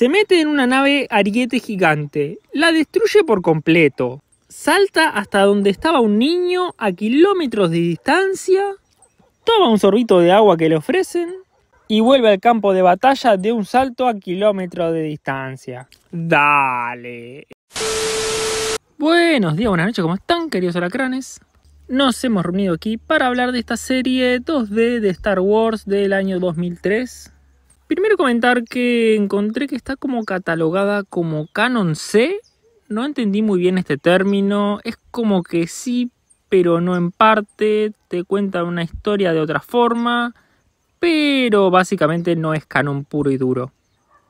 Se mete en una nave ariete gigante, la destruye por completo, salta hasta donde estaba un niño a kilómetros de distancia, toma un sorbito de agua que le ofrecen y vuelve al campo de batalla de un salto a kilómetros de distancia. Dale. Buenos días, buenas noches, ¿cómo están queridos alacranes? Nos hemos reunido aquí para hablar de esta serie 2D de Star Wars del año 2003 Primero comentar que encontré que está como catalogada como Canon C. No entendí muy bien este término. Es como que sí, pero no en parte. Te cuenta una historia de otra forma. Pero básicamente no es Canon puro y duro.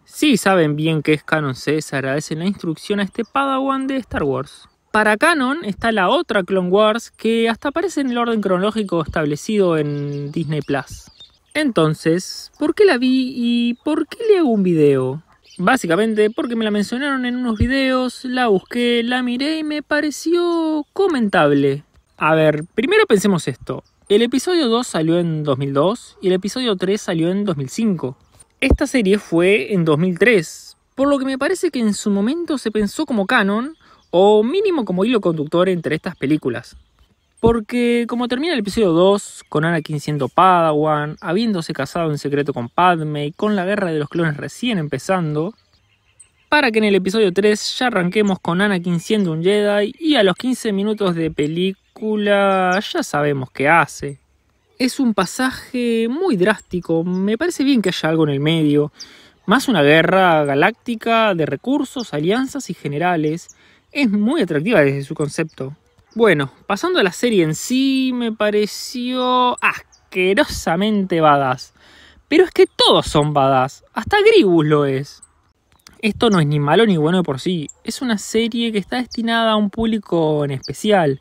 Si sí, saben bien que es Canon C, se agradece la instrucción a este Padawan de Star Wars. Para Canon está la otra Clone Wars que hasta aparece en el orden cronológico establecido en Disney Plus. Entonces, ¿por qué la vi y por qué le hago un video? Básicamente porque me la mencionaron en unos videos, la busqué, la miré y me pareció comentable. A ver, primero pensemos esto. El episodio 2 salió en 2002 y el episodio 3 salió en 2005. Esta serie fue en 2003, por lo que me parece que en su momento se pensó como canon o mínimo como hilo conductor entre estas películas. Porque como termina el episodio 2, con Anakin siendo Padawan, habiéndose casado en secreto con Padme y con la guerra de los clones recién empezando, para que en el episodio 3 ya arranquemos con Anakin siendo un Jedi y a los 15 minutos de película ya sabemos qué hace. Es un pasaje muy drástico, me parece bien que haya algo en el medio, más una guerra galáctica de recursos, alianzas y generales, es muy atractiva desde su concepto. Bueno, pasando a la serie en sí, me pareció asquerosamente badas. Pero es que todos son badas, hasta Gribus lo es. Esto no es ni malo ni bueno de por sí, es una serie que está destinada a un público en especial.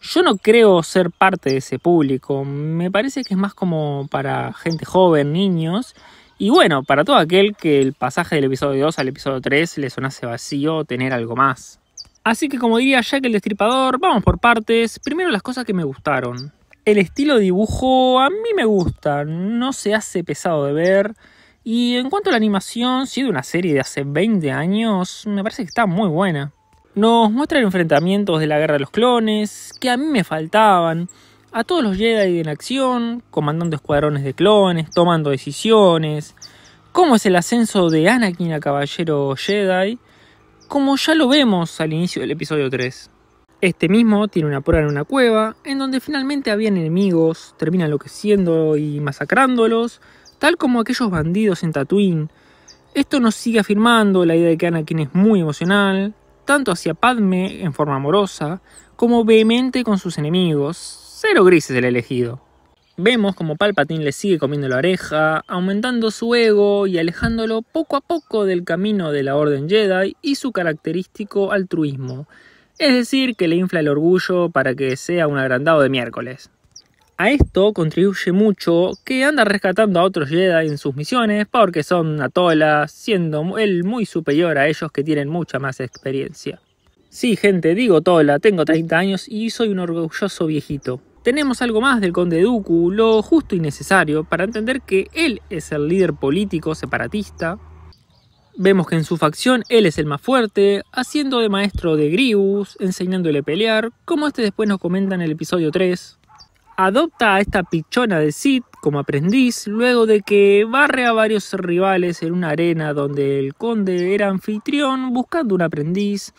Yo no creo ser parte de ese público, me parece que es más como para gente joven, niños, y bueno, para todo aquel que el pasaje del episodio 2 al episodio 3 le sonase vacío tener algo más. Así que como diría Jack el Destripador, vamos por partes. Primero las cosas que me gustaron. El estilo de dibujo a mí me gusta, no se hace pesado de ver. Y en cuanto a la animación, si una serie de hace 20 años, me parece que está muy buena. Nos muestra enfrentamientos de la guerra de los clones, que a mí me faltaban, a todos los Jedi en acción, comandando escuadrones de clones, tomando decisiones, cómo es el ascenso de Anakin a caballero Jedi, como ya lo vemos al inicio del episodio 3. Este mismo tiene una prueba en una cueva, en donde finalmente habían enemigos, termina enloqueciendo y masacrándolos, tal como aquellos bandidos en Tatooine. Esto nos sigue afirmando la idea de que Anakin es muy emocional, tanto hacia Padme en forma amorosa, como vehemente con sus enemigos. Cero grises el elegido. Vemos como Palpatine le sigue comiendo la oreja, aumentando su ego y alejándolo poco a poco del camino de la Orden Jedi y su característico altruismo. Es decir, que le infla el orgullo para que sea un agrandado de miércoles. A esto contribuye mucho que anda rescatando a otros Jedi en sus misiones porque son atolas, siendo él muy superior a ellos que tienen mucha más experiencia. Sí, gente, digo tola, tengo 30 años y soy un orgulloso viejito tenemos algo más del conde Dooku, lo justo y necesario para entender que él es el líder político separatista. Vemos que en su facción él es el más fuerte, haciendo de maestro de Grius, enseñándole a pelear, como este después nos comenta en el episodio 3. Adopta a esta pichona de Sid como aprendiz luego de que barre a varios rivales en una arena donde el conde era anfitrión buscando un aprendiz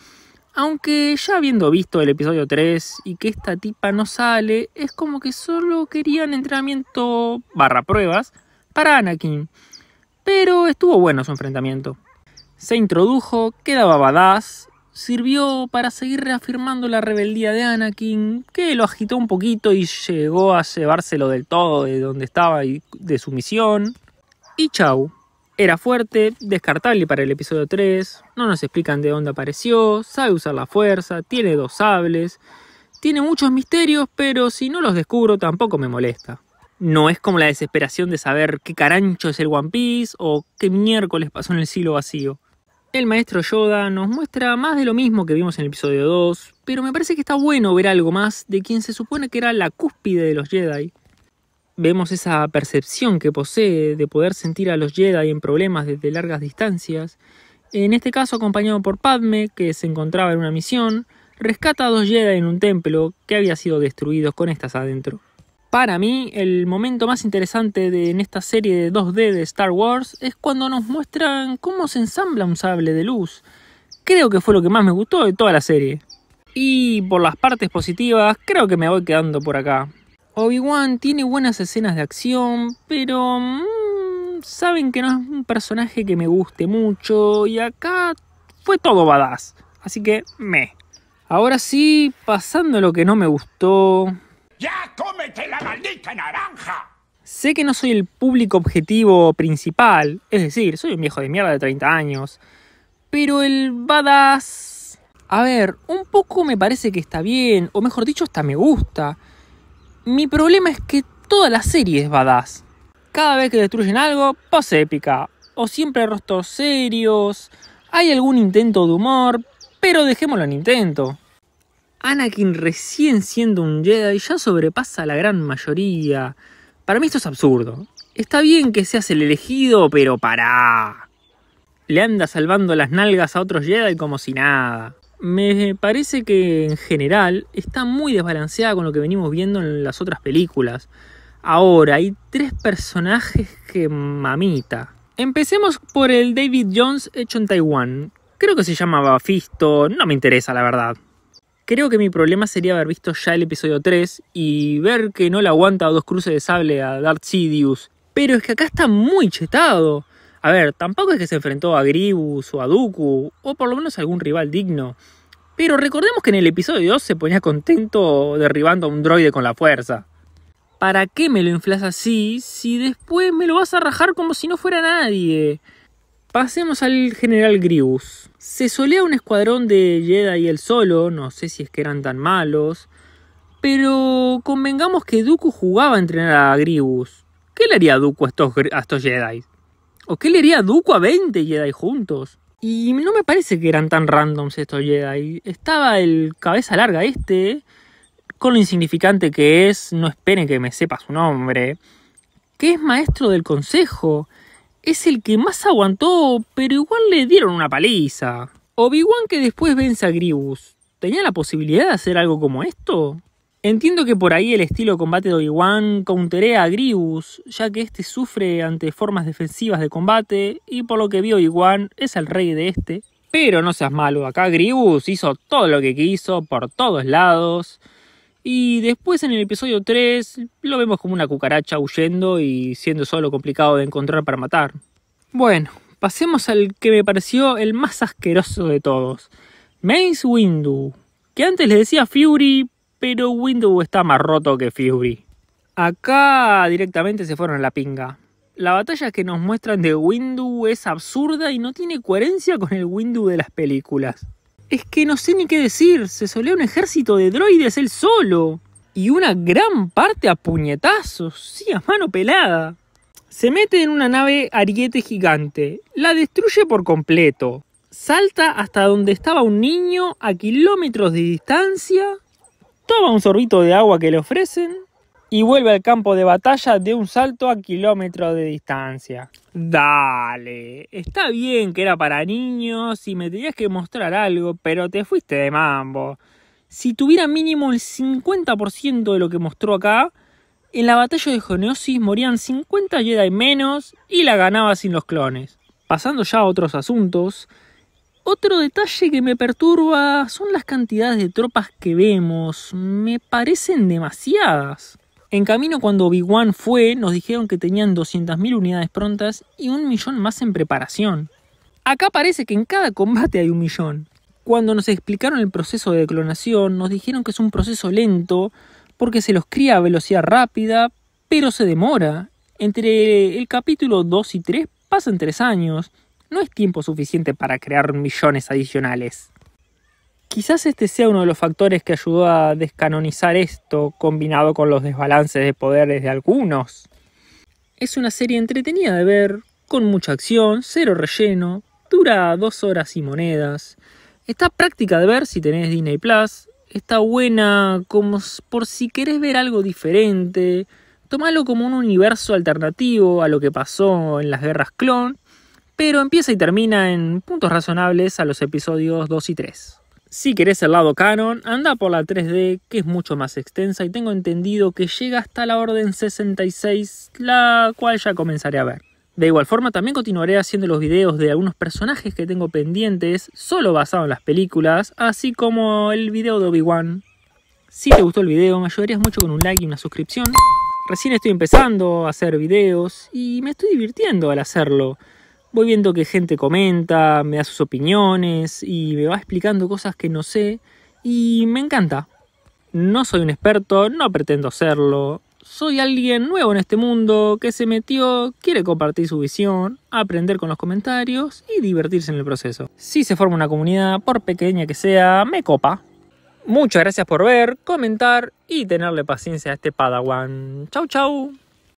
aunque ya habiendo visto el episodio 3 y que esta tipa no sale, es como que solo querían entrenamiento barra pruebas para Anakin. Pero estuvo bueno su enfrentamiento. Se introdujo, quedaba badass, sirvió para seguir reafirmando la rebeldía de Anakin, que lo agitó un poquito y llegó a llevárselo del todo de donde estaba y de su misión. Y chau. Era fuerte, descartable para el episodio 3, no nos explican de dónde apareció, sabe usar la fuerza, tiene dos sables, tiene muchos misterios, pero si no los descubro tampoco me molesta. No es como la desesperación de saber qué carancho es el One Piece o qué miércoles pasó en el siglo vacío. El maestro Yoda nos muestra más de lo mismo que vimos en el episodio 2, pero me parece que está bueno ver algo más de quien se supone que era la cúspide de los Jedi vemos esa percepción que posee de poder sentir a los Jedi en problemas desde largas distancias. En este caso acompañado por Padme, que se encontraba en una misión, rescata a dos Jedi en un templo que había sido destruido con estas adentro. Para mí, el momento más interesante de, en esta serie de 2D de Star Wars es cuando nos muestran cómo se ensambla un sable de luz. Creo que fue lo que más me gustó de toda la serie. Y por las partes positivas, creo que me voy quedando por acá. Obi-Wan tiene buenas escenas de acción, pero mm, saben que no es un personaje que me guste mucho y acá fue todo badass. Así que me. Ahora sí, pasando lo que no me gustó. ¡Ya cómete la maldita naranja! Sé que no soy el público objetivo principal, es decir, soy un viejo de mierda de 30 años, pero el badass... A ver, un poco me parece que está bien, o mejor dicho, hasta me gusta mi problema es que toda la serie es badass. Cada vez que destruyen algo, pose épica. O siempre rostros serios. Hay algún intento de humor, pero dejémoslo en intento. Anakin recién siendo un Jedi ya sobrepasa a la gran mayoría. Para mí esto es absurdo. Está bien que seas el elegido, pero pará. Le anda salvando las nalgas a otros Jedi como si nada me parece que en general está muy desbalanceada con lo que venimos viendo en las otras películas. Ahora, hay tres personajes que mamita. Empecemos por el David Jones hecho en Taiwán. Creo que se llamaba Fisto, no me interesa la verdad. Creo que mi problema sería haber visto ya el episodio 3 y ver que no le aguanta dos cruces de sable a Darth Sidious. Pero es que acá está muy chetado. A ver, tampoco es que se enfrentó a Gribus o a Dooku, o por lo menos a algún rival digno. Pero recordemos que en el episodio 2 se ponía contento derribando a un droide con la fuerza. ¿Para qué me lo inflas así si después me lo vas a rajar como si no fuera nadie? Pasemos al general Gribus. Se solea un escuadrón de Jedi y él solo, no sé si es que eran tan malos, pero convengamos que Dooku jugaba a entrenar a Gribus. ¿Qué le haría Dooku a estos, a estos Jedi? ¿O qué a Duco a 20 Jedi juntos? Y no me parece que eran tan randoms estos Jedi. Estaba el cabeza larga este, con lo insignificante que es, no esperen que me sepa su nombre, que es maestro del consejo. Es el que más aguantó, pero igual le dieron una paliza. Obi-Wan que después vence a Grievous, ¿tenía la posibilidad de hacer algo como esto? Entiendo que por ahí el estilo de combate de Obi-Wan counterea a Grievous, ya que este sufre ante formas defensivas de combate y por lo que vi obi es el rey de este. Pero no seas malo, acá Grievous hizo todo lo que quiso por todos lados. Y después en el episodio 3 lo vemos como una cucaracha huyendo y siendo solo complicado de encontrar para matar. Bueno, pasemos al que me pareció el más asqueroso de todos. Mace Windu, que antes le decía Fury, pero Windu está más roto que Fury. Acá directamente se fueron a la pinga. La batalla que nos muestran de Windu es absurda y no tiene coherencia con el Windu de las películas. Es que no sé ni qué decir, se solea un ejército de droides él solo. Y una gran parte a puñetazos, sí, a mano pelada. Se mete en una nave ariete gigante, la destruye por completo. Salta hasta donde estaba un niño a kilómetros de distancia toma un sorbito de agua que le ofrecen y vuelve al campo de batalla de un salto a kilómetros de distancia. Dale, está bien que era para niños y me tenías que mostrar algo, pero te fuiste de mambo. Si tuviera mínimo el 50% de lo que mostró acá, en la batalla de Joneosis morían 50 Jedi menos y la ganaba sin los clones. Pasando ya a otros asuntos, otro detalle que me perturba son las cantidades de tropas que vemos. Me parecen demasiadas. En camino cuando Obi-Wan fue, nos dijeron que tenían 200.000 unidades prontas y un millón más en preparación. Acá parece que en cada combate hay un millón. Cuando nos explicaron el proceso de clonación, nos dijeron que es un proceso lento porque se los cría a velocidad rápida, pero se demora. Entre el capítulo 2 y 3 pasan 3 años no es tiempo suficiente para crear millones adicionales. Quizás este sea uno de los factores que ayudó a descanonizar esto, combinado con los desbalances de poderes de algunos. Es una serie entretenida de ver, con mucha acción, cero relleno, dura dos horas y monedas. Está práctica de ver si tenés Disney Plus, está buena como por si querés ver algo diferente. Tomalo como un universo alternativo a lo que pasó en las guerras clon pero empieza y termina en puntos razonables a los episodios 2 y 3. Si querés el lado canon, anda por la 3D, que es mucho más extensa y tengo entendido que llega hasta la Orden 66, la cual ya comenzaré a ver. De igual forma, también continuaré haciendo los videos de algunos personajes que tengo pendientes, solo basado en las películas, así como el video de Obi-Wan. Si te gustó el video, me ayudarías mucho con un like y una suscripción. Recién estoy empezando a hacer videos y me estoy divirtiendo al hacerlo voy viendo que gente comenta, me da sus opiniones y me va explicando cosas que no sé y me encanta. No soy un experto, no pretendo serlo. Soy alguien nuevo en este mundo que se metió, quiere compartir su visión, aprender con los comentarios y divertirse en el proceso. Si se forma una comunidad, por pequeña que sea, me copa. Muchas gracias por ver, comentar y tenerle paciencia a este Padawan. Chau chau.